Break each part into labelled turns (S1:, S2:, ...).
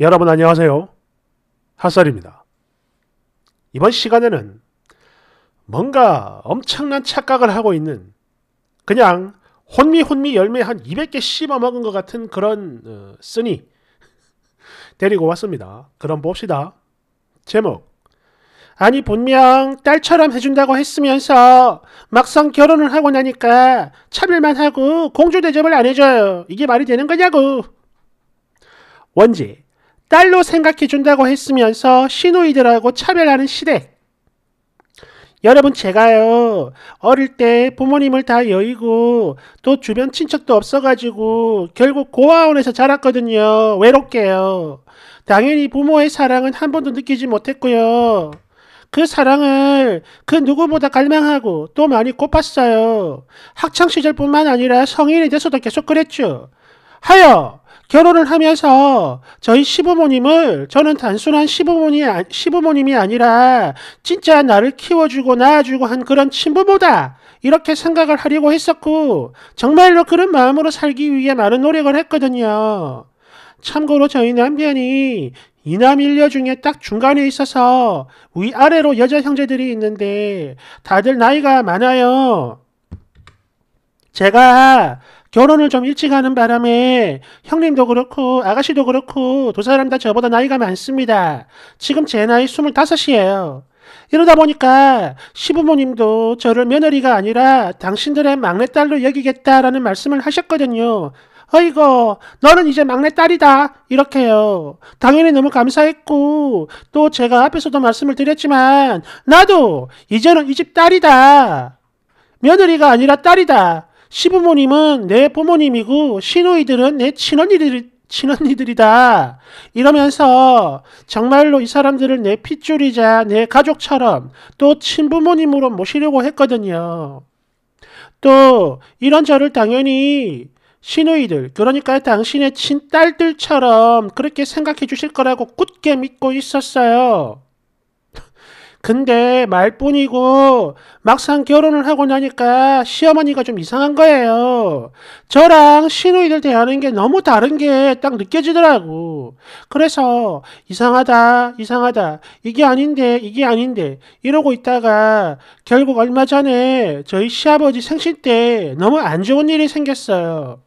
S1: 여러분 안녕하세요. 핫설입니다. 이번 시간에는 뭔가 엄청난 착각을 하고 있는 그냥 혼미 혼미 열매 한 200개 씹어먹은 것 같은 그런 어, 쓰니 데리고 왔습니다. 그럼 봅시다. 제목 아니 분명 딸처럼 해준다고 했으면서 막상 결혼을 하고 나니까 차별만 하고 공주 대접을 안 해줘요. 이게 말이 되는 거냐고. 원지 딸로 생각해준다고 했으면서 시노이들하고 차별하는 시대. 여러분 제가요 어릴 때 부모님을 다 여의고 또 주변 친척도 없어가지고 결국 고아원에서 자랐거든요 외롭게요 당연히 부모의 사랑은 한 번도 느끼지 못했고요 그 사랑을 그 누구보다 갈망하고 또 많이 꼽았어요 학창시절뿐만 아니라 성인이 돼서도 계속 그랬죠 하여 결혼을 하면서 저희 시부모님을 저는 단순한 시부모니, 시부모님이 아니라 진짜 나를 키워주고 낳아주고 한 그런 친부모다. 이렇게 생각을 하려고 했었고, 정말로 그런 마음으로 살기 위해 많은 노력을 했거든요. 참고로 저희 남편이 이남 일녀 중에 딱 중간에 있어서 위아래로 여자 형제들이 있는데 다들 나이가 많아요. 제가 결혼을 좀 일찍 하는 바람에 형님도 그렇고 아가씨도 그렇고 두 사람 다 저보다 나이가 많습니다. 지금 제 나이 25이에요. 이러다 보니까 시부모님도 저를 며느리가 아니라 당신들의 막내딸로 여기겠다라는 말씀을 하셨거든요. 어이고 너는 이제 막내딸이다 이렇게요 당연히 너무 감사했고 또 제가 앞에서도 말씀을 드렸지만 나도 이제는 이 집 딸이다 며느리가 아니라 딸이다 시부모님은 내 부모님이고 시누이들은 내 친언니들, 친언니들이다. 이러면서 정말로 이 사람들을 내 핏줄이자 내 가족처럼 또 친부모님으로 모시려고 했거든요. 또 이런 저를 당연히 시누이들, 그러니까 당신의 친딸들처럼 그렇게 생각해 주실 거라고 굳게 믿고 있었어요. 근데 말뿐이고 막상 결혼을 하고 나니까 시어머니가 좀 이상한 거예요. 저랑 시누이들 대하는 게 너무 다른 게 딱 느껴지더라고. 그래서 이상하다, 이상하다, 이게 아닌데, 이게 아닌데 이러고 있다가 결국 얼마 전에 저희 시아버지 생신 때 너무 안 좋은 일이 생겼어요.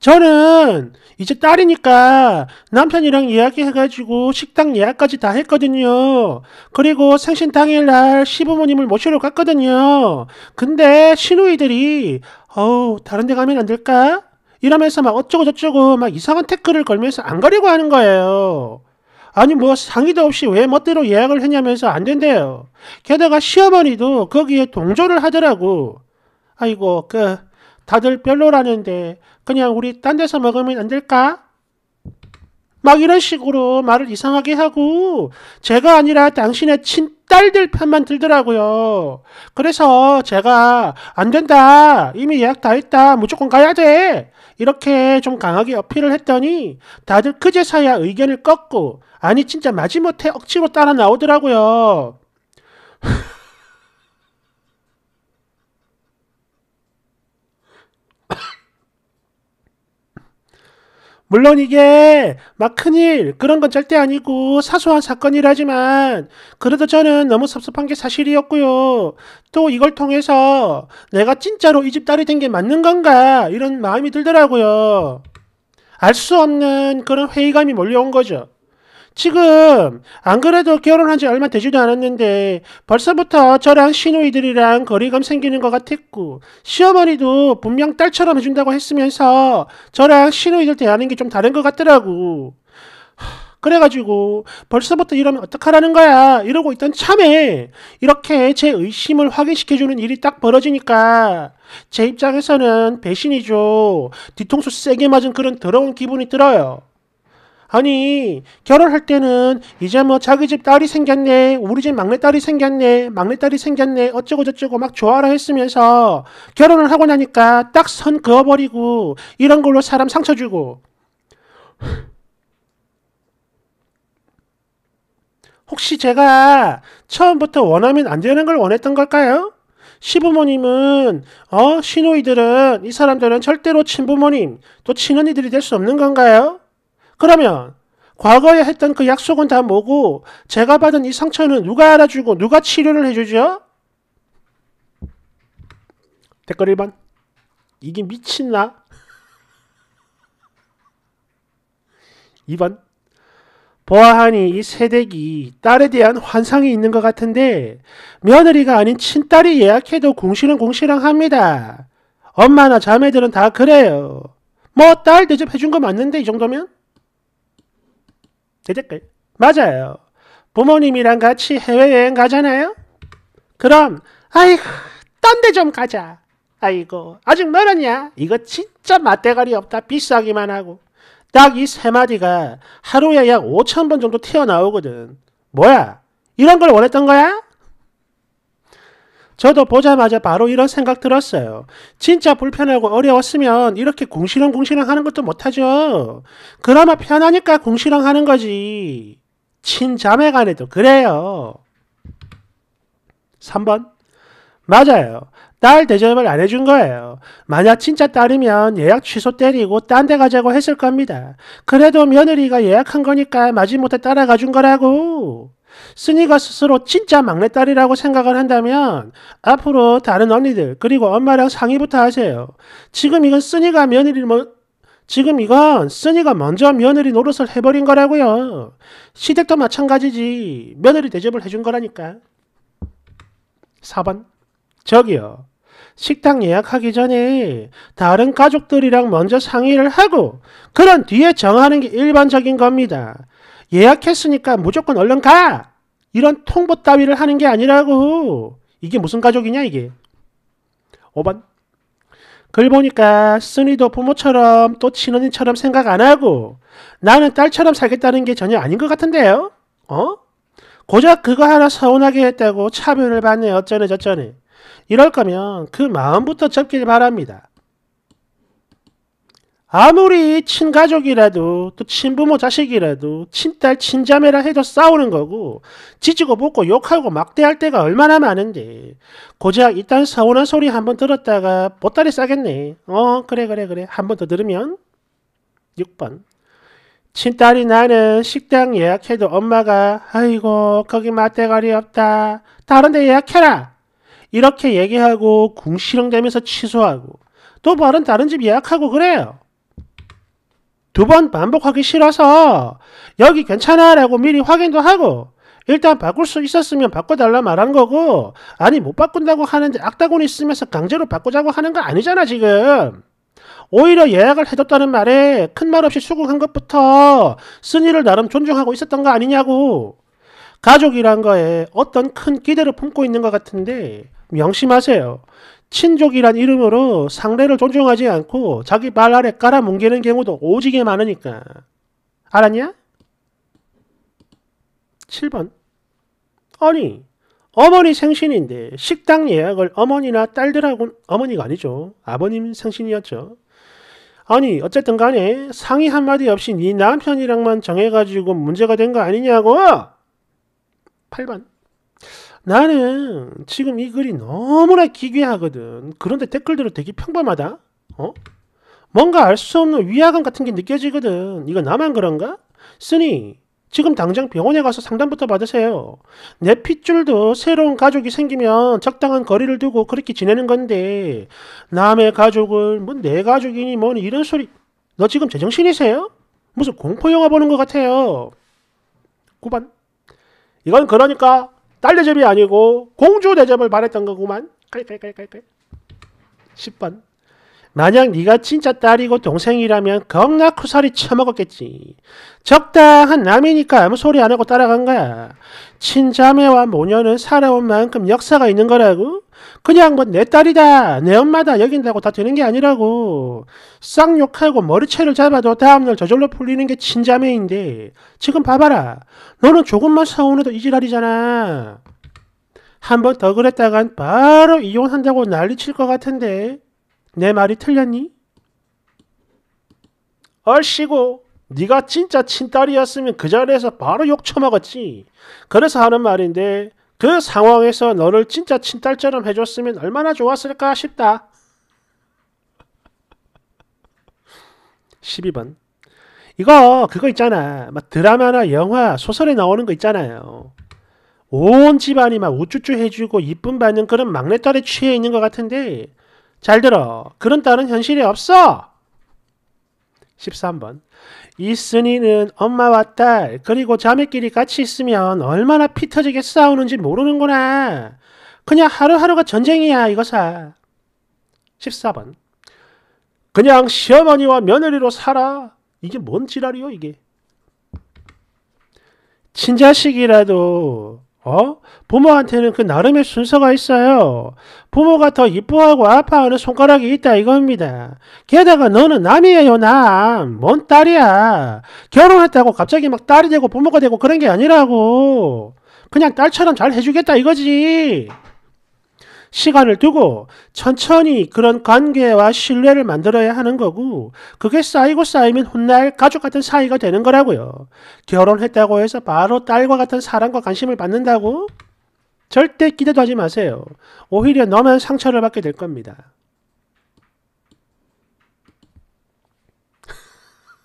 S1: 저는 이제 딸이니까 남편이랑 이야기해가지고 식당 예약까지 다 했거든요. 그리고 생신 당일날 시부모님을 모시러 갔거든요. 근데 신우이들이 어우 다른 데 가면 안 될까? 이러면서 막 어쩌고저쩌고 막 이상한 태클을 걸면서 안 가려고 하는 거예요. 아니 뭐 상의도 없이 왜 멋대로 예약을 했냐면서 안 된대요. 게다가 시어머니도 거기에 동조를 하더라고. 아이고 그 다들 별로라는데 그냥 우리 딴 데서 먹으면 안 될까? 막 이런 식으로 말을 이상하게 하고 제가 아니라 당신의 친딸들 편만 들더라고요. 그래서 제가 안 된다. 이미 예약 다 했다. 무조건 가야 돼. 이렇게 좀 강하게 어필을 했더니 다들 그제서야 의견을 꺾고 아니 진짜 마지못해 억지로 따라 나오더라고요. 물론 이게 막 큰일 그런 건 절대 아니고 사소한 사건이라지만 그래도 저는 너무 섭섭한 게 사실이었고요. 또 이걸 통해서 내가 진짜로 이 집 딸이 된 게 맞는 건가 이런 마음이 들더라고요. 알 수 없는 그런 회의감이 몰려온 거죠. 지금 안 그래도 결혼한 지 얼마 되지도 않았는데 벌써부터 저랑 시누이들이랑 거리감 생기는 것 같았고 시어머니도 분명 딸처럼 해준다고 했으면서 저랑 시누이들 대하는 게 좀 다른 것 같더라고. 그래가지고 벌써부터 이러면 어떡하라는 거야 이러고 있던 참에 이렇게 제 의심을 확인시켜주는 일이 딱 벌어지니까 제 입장에서는 배신이죠 뒤통수 세게 맞은 그런 더러운 기분이 들어요 아니 결혼할 때는 이제 뭐 자기 집 딸이 생겼네 우리 집 막내딸이 생겼네 막내딸이 생겼네 어쩌고 저쩌고 막 좋아라 했으면서 결혼을 하고 나니까 딱 선 그어버리고 이런 걸로 사람 상처 주고 혹시 제가 처음부터 원하면 안 되는 걸 원했던 걸까요? 시부모님은 어 신우이들은 이 사람들은 절대로 친부모님 또 친언니들이 될 수 없는 건가요? 그러면 과거에 했던 그 약속은 다 뭐고 제가 받은 이 상처는 누가 알아주고 누가 치료를 해주죠? 댓글 1번 이게 미친나? 2번 보아하니 이 새댁이 딸에 대한 환상이 있는 것 같은데 며느리가 아닌 친딸이 예약해도 공실은공실랑합니다 엄마나 자매들은 다 그래요. 뭐 딸 대접해준 거 맞는데 이 정도면? 그제글 맞아요. 부모님이랑 같이 해외여행 가잖아요? 그럼 아이고 딴 데 좀 가자. 아이고 아직 멀었냐? 이거 진짜 맞대가리 없다. 비싸기만 하고. 딱 이 세 마디가 하루에 약 5천 번 정도 튀어나오거든. 뭐야? 이런 걸 원했던 거야? 저도 보자마자 바로 이런 생각 들었어요. 진짜 불편하고 어려웠으면 이렇게 궁시렁궁시렁 하는 것도 못하죠. 그나마 편하니까 궁시렁 하는 거지. 친자매간에도 그래요. 3번 맞아요. 딸 대접을 안 해준 거예요. 만약 진짜 딸이면 예약 취소 때리고 딴 데 가자고 했을 겁니다. 그래도 며느리가 예약한 거니까 마지못해 따라가 준 거라고. 순이가 스스로 진짜 막내딸이라고 생각을 한다면 앞으로 다른 언니들 그리고 엄마랑 상의부터 하세요. 지금 이건 순이가 며느리 뭐 지금 이건 순이가 먼저 며느리 노릇을 해버린 거라고요. 시댁도 마찬가지지. 며느리 대접을 해준 거라니까. 4번. 저기요. 식당 예약하기 전에 다른 가족들이랑 먼저 상의를 하고 그런 뒤에 정하는 게 일반적인 겁니다. 예약했으니까 무조건 얼른 가! 이런 통보 따위를 하는 게 아니라고. 이게 무슨 가족이냐 이게. 5번. 글 보니까 순이도 부모처럼 또 친언니처럼 생각 안 하고 나는 딸처럼 살겠다는 게 전혀 아닌 것 같은데요. 어? 고작 그거 하나 서운하게 했다고 차별을 받네 어쩌네 저쩌네. 이럴 거면 그 마음부터 접길 바랍니다. 아무리 친가족이라도 또 친부모 자식이라도 친딸 친자매라 해도 싸우는 거고 지지고 볶고 욕하고 막대할 때가 얼마나 많은데 고작 일단 서운한 소리 한 번 들었다가 보따리 싸겠네 어 그래 그래 그래 한 번 더 들으면 6번 친딸이 나는 식당 예약해도 엄마가 아이고 거기 맛대가리 없다 다른 데 예약해라 이렇게 얘기하고 궁시렁대면서 취소하고 또 말은 다른 집 예약하고 그래요 두번 반복하기 싫어서 여기 괜찮아 라고 미리 확인도 하고 일단 바꿀 수 있었으면 바꿔달라 말한 거고 아니 못 바꾼다고 하는데 악다곤이 있으면서 강제로 바꾸자고 하는 거 아니잖아 지금 오히려 예약을 해줬다는 말에 큰 말 없이 수긍한 것부터 순위를 나름 존중하고 있었던 거 아니냐고 가족이란 거에 어떤 큰 기대를 품고 있는 것 같은데 명심하세요 친족이란 이름으로 상대를 존중하지 않고 자기 발 아래 깔아뭉개는 경우도 오지게 많으니까. 알았냐? 7번. 아니, 어머니 생신인데 식당 예약을 어머니나 딸들하고 어머니가 아니죠. 아버님 생신이었죠. 아니 어쨌든 간에 상의 한마디 없이 네 남편이랑만 정해가지고 문제가 된 거 아니냐고 8번 나는 지금 이 글이 너무나 기괴하거든. 그런데 댓글들은 되게 평범하다. 어? 뭔가 알 수 없는 위화감 같은 게 느껴지거든. 이거 나만 그런가? 쓰니 지금 당장 병원에 가서 상담부터 받으세요. 내 핏줄도 새로운 가족이 생기면 적당한 거리를 두고 그렇게 지내는 건데 남의 가족을 뭐 내 가족이니 뭐니 이런 소리 너 지금 제정신이세요? 무슨 공포영화 보는 것 같아요. 구반 이건 그러니까 딸내접이 아니고 공주 대접을 바랬던 거구만. 10번. 만약 네가 진짜 딸이고 동생이라면 겁나 쿠사리 쳐먹었겠지. 적당한 남이니까 아무 소리 안 하고 따라간 거야. 친자매와 모녀는 살아온 만큼 역사가 있는 거라고? 그냥 뭐 내 딸이다, 내 엄마다 여긴다고 다 되는 게 아니라고. 쌍욕하고 머리채를 잡아도 다음날 저절로 풀리는 게 친자매인데 지금 봐봐라. 너는 조금만 서운해도 이질랄이잖아 한 번 더 그랬다간 바로 이혼한다고 난리칠 것 같은데 내 말이 틀렸니? 얼씨고 네가 진짜 친딸이었으면 그 자리에서 바로 욕 처먹었지. 그래서 하는 말인데 그 상황에서 너를 진짜 친딸처럼 해줬으면 얼마나 좋았을까 싶다. 12번 이거 그거 있잖아. 막 드라마나 영화, 소설에 나오는 거 있잖아요. 온 집안이 막 우쭈쭈 해주고 이쁨 받는 그런 막내딸에 취해 있는 것 같은데 잘 들어. 그런 딸은 현실에 없어. 13번. 이순이는 엄마와 딸, 그리고 자매끼리 같이 있으면 얼마나 피 터지게 싸우는지 모르는구나. 그냥 하루하루가 전쟁이야, 이거사. 14번. 그냥 시어머니와 며느리로 살아. 이게 뭔 지랄이요, 이게. 친자식이라도 어? 부모한테는 그 나름의 순서가 있어요. 부모가 더 이뻐하고 아파하는 손가락이 있다 이겁니다. 게다가 너는 남이에요, 남. 뭔 딸이야. 결혼했다고 갑자기 막 딸이 되고 부모가 되고 그런 게 아니라고. 그냥 딸처럼 잘 해주겠다 이거지. 시간을 두고 천천히 그런 관계와 신뢰를 만들어야 하는 거고 그게 쌓이고 쌓이면 훗날 가족 같은 사이가 되는 거라고요. 결혼했다고 해서 바로 딸과 같은 사랑과 관심을 받는다고 절대 기대도 하지 마세요. 오히려 너만 상처를 받게 될 겁니다.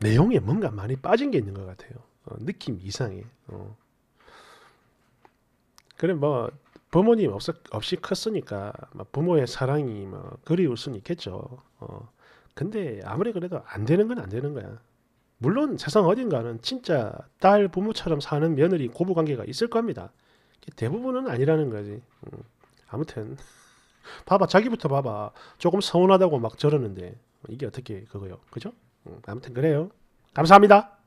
S1: 내용에 뭔가 많이 빠진 게 있는 것 같아요. 어, 느낌 이상해. 어. 그래 뭐 부모님 없, 없이 컸으니까 뭐 부모의 사랑이 뭐 그리울 수는 있겠죠. 어. 근데 아무리 그래도 안 되는 건 안 되는 거야. 물론 세상 어딘가는 진짜 딸 부모처럼 사는 며느리 고부 관계가 있을 겁니다. 대부분은 아니라는 거지. 음. 아무튼 봐봐 자기부터 봐봐 조금 서운하다고 막 저러는데 이게 어떻게 그거요? 그죠? 음, 아무튼 그래요. 감사합니다.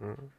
S1: 음.